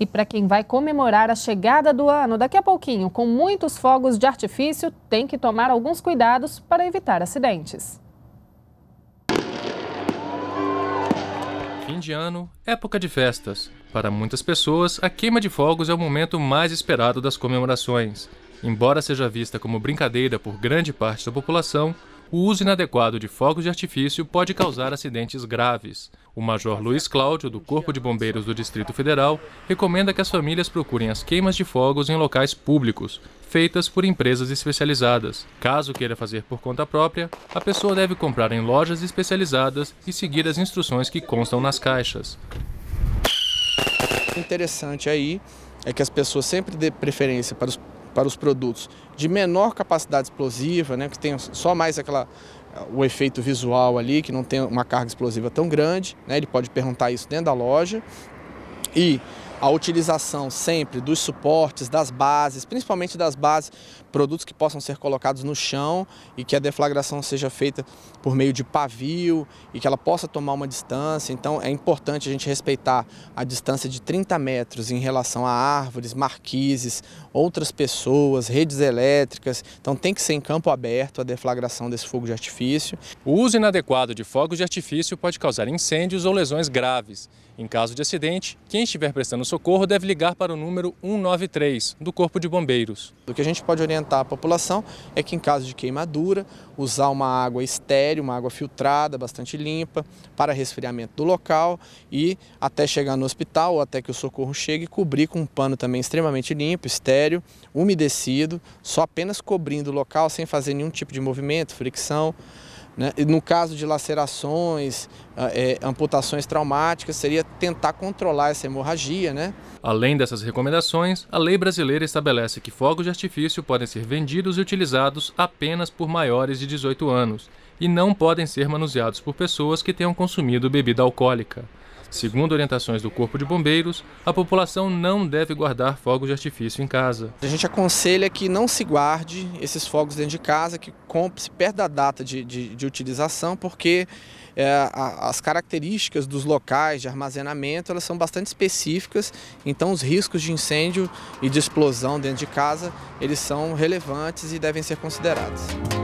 e para quem vai comemorar a chegada do ano daqui a pouquinho com muitos fogos de artifício, tem que tomar alguns cuidados para evitar acidentes. Fim de ano, época de festas. Para muitas pessoas, a queima de fogos é o momento mais esperado das comemorações. Embora seja vista como brincadeira por grande parte da população, o uso inadequado de fogos de artifício pode causar acidentes graves. O Major Luiz Cláudio, do Corpo de Bombeiros do Distrito Federal, recomenda que as famílias procurem as queimas de fogos em locais públicos, feitas por empresas especializadas. Caso queira fazer por conta própria, a pessoa deve comprar em lojas especializadas e seguir as instruções que constam nas caixas. Interessante aí é que as pessoas sempre dê preferência para os para os produtos de menor capacidade explosiva, né, que tem só mais aquela eh, o efeito visual ali, que não tem uma carga explosiva tão grande, né, ele pode perguntar isso dentro da loja. E a utilização sempre dos suportes, das bases, principalmente das bases, produtos que possam ser colocados no chão e que a deflagração seja feita por meio de pavio e que ela possa tomar uma distância. Então é importante a gente respeitar a distância de 30 metros em relação a árvores, marquises, outras pessoas, redes elétricas. Então tem que ser em campo aberto a deflagração desse fogo de artifício. O uso inadequado de fogos de artifício pode causar incêndios ou lesões graves. Em caso de acidente, quem estiver prestando socorro deve ligar para o número 193 do Corpo de Bombeiros. O que a gente pode orientar orientar a população é que em caso de queimadura, usar uma água estéreo, uma água filtrada, bastante limpa, para resfriamento do local e até chegar no hospital ou até que o socorro chegue, cobrir com um pano também extremamente limpo, estéreo, umedecido, só apenas cobrindo o local sem fazer nenhum tipo de movimento, fricção. Né? No caso de lacerações, ah, é, amputações traumáticas, seria tentar controlar essa hemorragia. Né? Além dessas recomendações, a lei brasileira estabelece que fogos de artifício podem ser vendidos e utilizados apenas por maiores de 18 anos e não podem ser manuseados por pessoas que tenham consumido bebida alcoólica. Segundo orientações do Corpo de Bombeiros, a população não deve guardar fogos de artifício em casa. A gente aconselha que não se guarde esses fogos dentro de casa, que compre, se perda a data de, de, de utilização, porque é, as características dos locais de armazenamento elas são bastante específicas, então os riscos de incêndio e de explosão dentro de casa eles são relevantes e devem ser considerados.